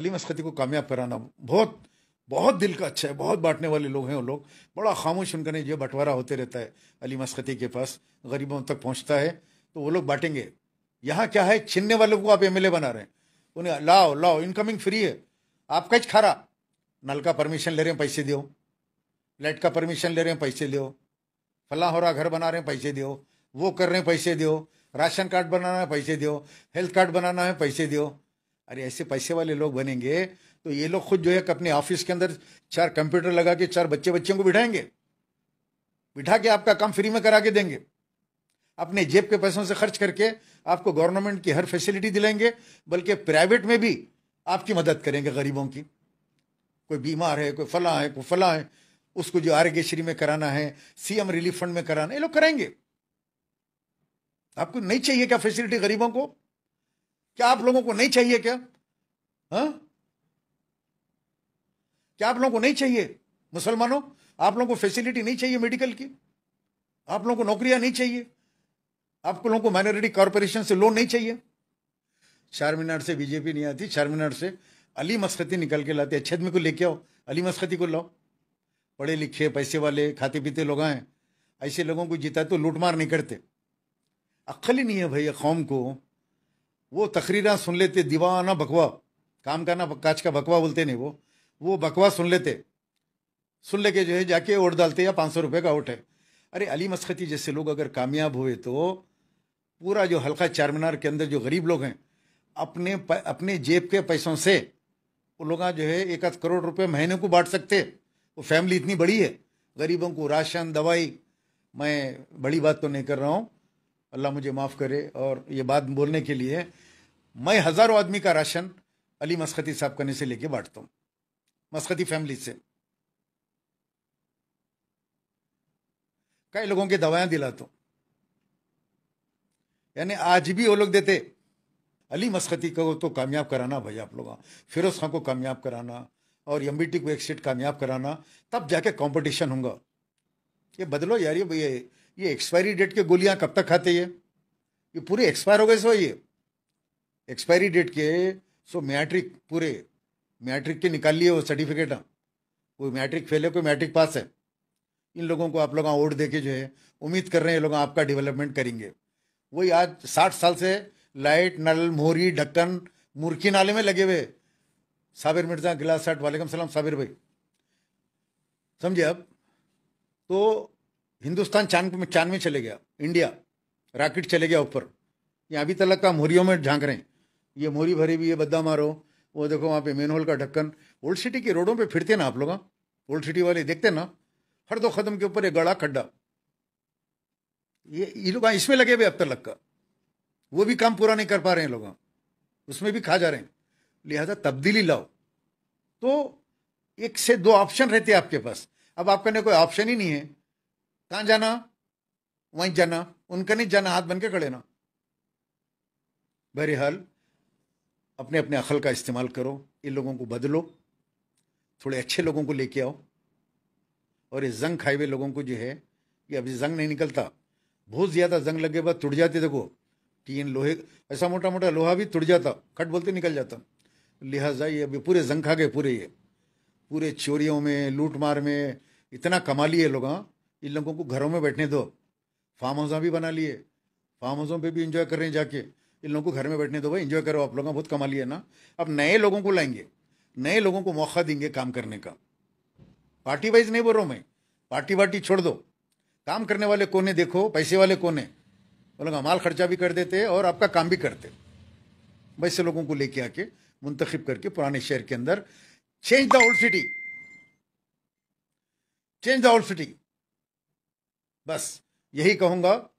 अली मस्खती को कामयाब कराना बहुत बहुत दिल का अच्छा है बहुत बांटने वाले लोग हैं वो लोग बड़ा खामोश उनका नहीं जो बंटवारा होते रहता है अली मस्खती के पास गरीबों तक पहुंचता है तो वो लोग बांटेंगे यहाँ क्या है छीनने वालों को आप एम बना रहे हैं उन्हें लाओ लाओ इनकमिंग फ्री है आपका ही खारा नल का परमिशन ले रहे हैं पैसे दो लाइट का परमिशन ले रहे हैं पैसे दो फला हो रहा घर बना रहे हैं पैसे दो वो कर रहे हैं पैसे दो राशन कार्ड बनाना है पैसे दो हेल्थ कार्ड बनाना है पैसे दो अरे ऐसे पैसे वाले लोग बनेंगे तो ये लोग खुद जो है अपने ऑफिस के अंदर चार कंप्यूटर लगा के चार बच्चे बच्चों को बिठाएंगे बिठा के आपका काम फ्री में करा के देंगे अपने जेब के पैसों से खर्च करके आपको गवर्नमेंट की हर फैसिलिटी दिलाएंगे बल्कि प्राइवेट में भी आपकी मदद करेंगे गरीबों की कोई बीमार है कोई फला है कोई फला है उसको जो आरोग्यश्री में कराना है सीएम रिलीफ फंड में कराना है ये लोग करेंगे आपको नहीं चाहिए क्या फैसिलिटी गरीबों को क्या आप लोगों को नहीं चाहिए क्या हा? क्या आप लोगों को नहीं चाहिए मुसलमानों आप लोगों को फैसिलिटी नहीं चाहिए मेडिकल की आप लोगों को नौकरियां नहीं चाहिए आप लोगों को माइनॉरिटी कॉरपोरेशन से लोन नहीं चाहिए चार मीनार से बीजेपी नहीं आती चार मीनार से अली मस्खती निकल के लाते अच्छे आदमी को लेके आओ अली मस्खती को लाओ पढ़े लिखे पैसे वाले खाते पीते लोग आए ऐसे लोगों को जीता तो लूटमार नहीं करते अक्ल ही नहीं है भैया कौम को वो तकरीरा सुन लेते दीवाना बकवा काम करना काज का बकवा बोलते नहीं वो वो बकवा सुन लेते सुन लेके जो है जाके वोट डालते या पाँच सौ रुपये का वोट है अरे अली मस्खती जैसे लोग अगर कामयाब हुए तो पूरा जो हल्का चार मीनार के अंदर जो गरीब लोग हैं अपने अपने जेब के पैसों से वो लोग जो है एक आध करोड़ रुपये महीने को बांट सकते वो फैमिली इतनी बड़ी है गरीबों को राशन दवाई मैं बड़ी बात तो नहीं कर रहा हूँ अल्लाह मुझे माफ़ करे और ये बात बोलने के लिए मैं हज़ारों आदमी का राशन अली मस्खती साहब कने से लेके बांटता हूँ मस्खती फैमिली से कई लोगों की दवाएं दिलाता हूँ यानी आज भी वो लोग देते अली मस्खती को तो कामयाब कराना भाई आप लोग फिरोज खां को कामयाब कराना और एम को एक सीट कामयाब कराना तब जाके कंपटीशन होगा ये बदलो यार ये ये एक्सपायरी डेट के गोलियां कब तक खाते ये ये पूरे एक्सपायर हो गए सो ये एक्सपायरी डेट के सो मैट्रिक पूरे मैट्रिक के निकाल लिए वो सर्टिफिकेट कोई मैट्रिक फेल है कोई मैट्रिक पास है इन लोगों को आप लोग वोट दे के जो है उम्मीद कर रहे हैं ये लोग आपका डेवलपमेंट करेंगे वही आज साठ साल से लाइट नल मोहरी ढक्कन मुरखी नाले में लगे हुए साबिर मिर्जा गिलासाट वालेकम सलाम साबिर भाई समझे अब तो हिंदुस्तान चांद में चांद में चले गया इंडिया रॉकेट चले गया ऊपर ये अभी तक का मोहरियों में झांक रहे हैं ये मोहरी भरी भी ये बद्दा मारो वो देखो वहाँ पे मेन होल का ढक्कन ओल्ड सिटी के रोडों पे फिरते ना आप लोग ओल्ड हाँ? सिटी वाले देखते ना हर दो कदम के ऊपर एक गड़ा खड्डा ये ये लोग हाँ, इसमें लगे हुए अब तक का वो भी काम पूरा नहीं कर पा रहे हैं लोग हाँ। उसमें भी खा जा रहे हैं लिहाजा तब्दीली लाओ तो एक से दो ऑप्शन रहते हैं आपके पास अब आपका ने कोई ऑप्शन ही नहीं है कहाँ जाना वहीं जाना उनका नहीं जाना हाथ बन के खड़े ना बहरहाल अपने अपने अखल का इस्तेमाल करो इन लोगों को बदलो थोड़े अच्छे लोगों को लेके आओ और ये जंग खाए हुए लोगों को जो है ये अभी जंग नहीं निकलता बहुत ज़्यादा जंग लगे बाद टूट जाते देखो टीन लोहे ऐसा मोटा मोटा लोहा भी टूट जाता खट बोलते निकल जाता लिहाजा ये अभी पूरे जंग खा गए पूरे ये पूरे चोरियों में लूट मार में इतना कमा लिए लोग हाँ। इन लोगों को घरों में बैठने दो फार्म हाउसा भी बना लिए फार्म हाउसों पर भी इंजॉय कर रहे हैं जाके इन लोगों को घर में बैठने दो भाई इंजॉय करो आप लोगों का बहुत कमा लिया ना अब नए लोगों को लाएंगे नए लोगों को मौका देंगे काम करने का पार्टी वाइज नहीं बोल रहा हूँ मैं पार्टी वार्टी छोड़ दो काम करने वाले कोने देखो पैसे वाले कोने वो माल खर्चा भी कर देते और आपका काम भी करते वैसे लोगों को लेके आके मुंतखब करके पुराने शहर के अंदर change the old city change the old city बस यही कहूँगा